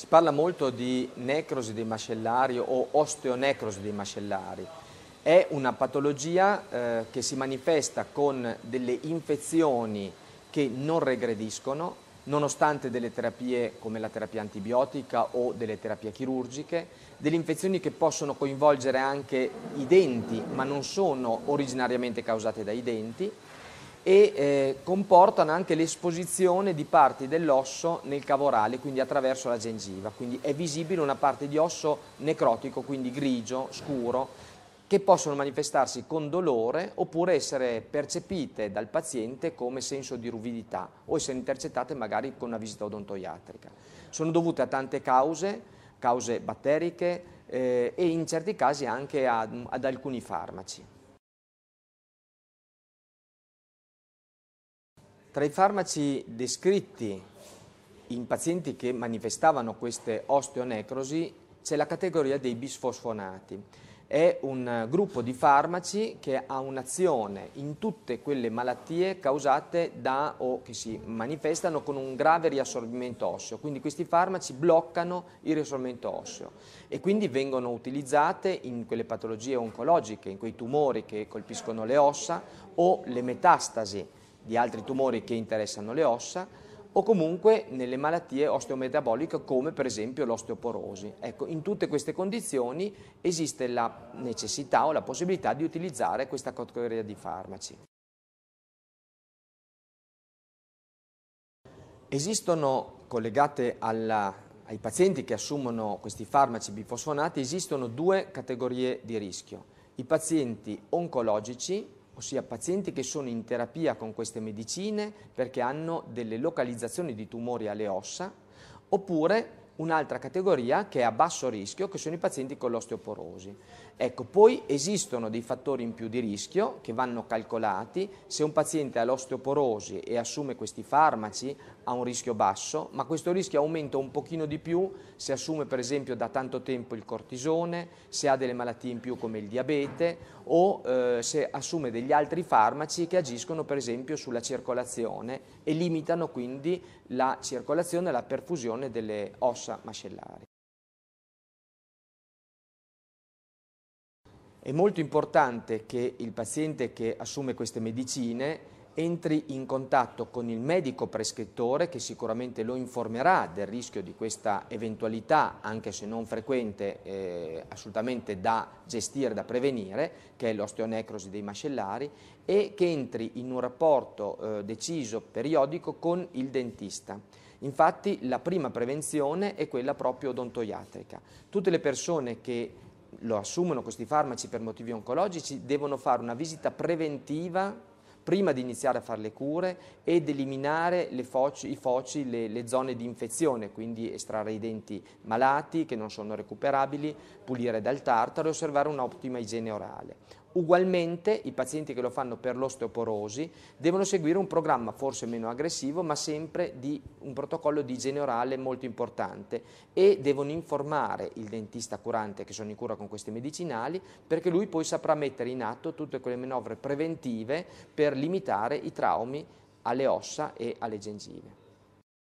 Si parla molto di necrosi dei mascellari o osteonecrosi dei mascellari. È una patologia eh, che si manifesta con delle infezioni che non regrediscono, nonostante delle terapie come la terapia antibiotica o delle terapie chirurgiche, delle infezioni che possono coinvolgere anche i denti, ma non sono originariamente causate dai denti, e eh, comportano anche l'esposizione di parti dell'osso nel cavorale, quindi attraverso la gengiva. Quindi è visibile una parte di osso necrotico, quindi grigio, scuro, che possono manifestarsi con dolore oppure essere percepite dal paziente come senso di ruvidità o essere intercettate magari con una visita odontoiatrica. Sono dovute a tante cause, cause batteriche eh, e in certi casi anche a, ad alcuni farmaci. Tra i farmaci descritti in pazienti che manifestavano queste osteonecrosi c'è la categoria dei bisfosfonati. È un gruppo di farmaci che ha un'azione in tutte quelle malattie causate da o che si manifestano con un grave riassorbimento osseo. Quindi questi farmaci bloccano il riassorbimento osseo e quindi vengono utilizzate in quelle patologie oncologiche, in quei tumori che colpiscono le ossa o le metastasi di altri tumori che interessano le ossa o comunque nelle malattie osteometaboliche come per esempio l'osteoporosi. Ecco, in tutte queste condizioni esiste la necessità o la possibilità di utilizzare questa categoria di farmaci. Esistono, collegate alla, ai pazienti che assumono questi farmaci bifosfonati, esistono due categorie di rischio. I pazienti oncologici ossia pazienti che sono in terapia con queste medicine perché hanno delle localizzazioni di tumori alle ossa, oppure un'altra categoria che è a basso rischio, che sono i pazienti con l'osteoporosi. Ecco, poi esistono dei fattori in più di rischio che vanno calcolati, se un paziente ha l'osteoporosi e assume questi farmaci ha un rischio basso, ma questo rischio aumenta un pochino di più se assume per esempio da tanto tempo il cortisone, se ha delle malattie in più come il diabete o eh, se assume degli altri farmaci che agiscono per esempio sulla circolazione e limitano quindi la circolazione e la perfusione delle ossa possa macellare. È molto importante che il paziente che assume queste medicine entri in contatto con il medico prescrittore che sicuramente lo informerà del rischio di questa eventualità, anche se non frequente, eh, assolutamente da gestire, da prevenire, che è l'osteonecrosi dei mascellari, e che entri in un rapporto eh, deciso, periodico, con il dentista. Infatti la prima prevenzione è quella proprio odontoiatrica. Tutte le persone che lo assumono questi farmaci per motivi oncologici devono fare una visita preventiva prima di iniziare a fare le cure ed eliminare foci, i foci, le, le, zone di infezione, quindi estrarre i denti malati che non sono recuperabili, pulire dal tartaro e osservare un'ottima igiene orale. Ugualmente i pazienti che lo fanno per l'osteoporosi devono seguire un programma forse meno aggressivo ma sempre di un protocollo di igiene orale molto importante e devono informare il dentista curante che sono in cura con questi medicinali perché lui poi saprà mettere in atto tutte quelle manovre preventive per limitare i traumi alle ossa e alle gengive.